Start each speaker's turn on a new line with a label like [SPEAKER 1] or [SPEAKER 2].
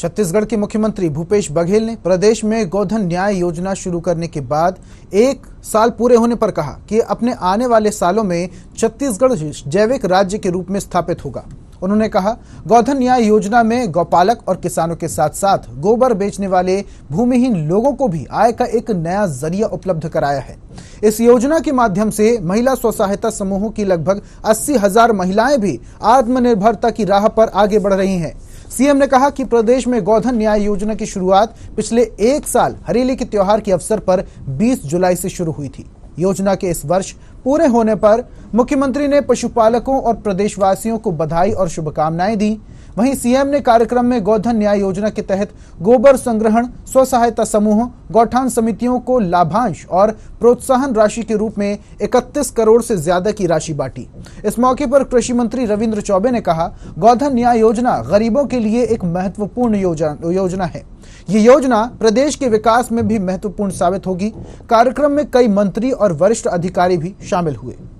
[SPEAKER 1] छत्तीसगढ़ के मुख्यमंत्री भूपेश बघेल ने प्रदेश में गोधन न्याय योजना शुरू करने के बाद एक साल पूरे होने पर कहा कि अपने आने वाले सालों में छत्तीसगढ़ जैविक राज्य के रूप में स्थापित होगा उन्होंने कहा गौधन न्याय योजना में गौपालक और किसानों के साथ साथ गोबर बेचने वाले भूमिहीन लोगों को भी आय का एक नया जरिया उपलब्ध कराया है इस योजना के माध्यम से महिला स्व सहायता समूहों की लगभग अस्सी हजार महिलाएं भी आत्मनिर्भरता की राह पर आगे बढ़ रही है सीएम ने कहा कि प्रदेश में गौधन न्याय योजना की शुरुआत पिछले एक साल हरेली के त्योहार के अवसर पर 20 जुलाई से शुरू हुई थी योजना के इस वर्ष पूरे होने पर मुख्यमंत्री ने पशुपालकों और प्रदेशवासियों को बधाई और शुभकामनाएं दी वहीं सीएम ने कार्यक्रम में गौधन न्याय योजना के तहत गोबर संग्रहण स्व सहायता समूह गौठान समितियों को लाभांश और प्रोत्साहन राशि के रूप में 31 करोड़ से ज्यादा की राशि बांटी इस मौके पर कृषि मंत्री रविन्द्र चौबे ने कहा गौधन न्याय योजना गरीबों के लिए एक महत्वपूर्ण योजना है ये योजना प्रदेश के विकास में भी महत्वपूर्ण साबित होगी कार्यक्रम में कई मंत्री और वरिष्ठ अधिकारी भी शामिल हुए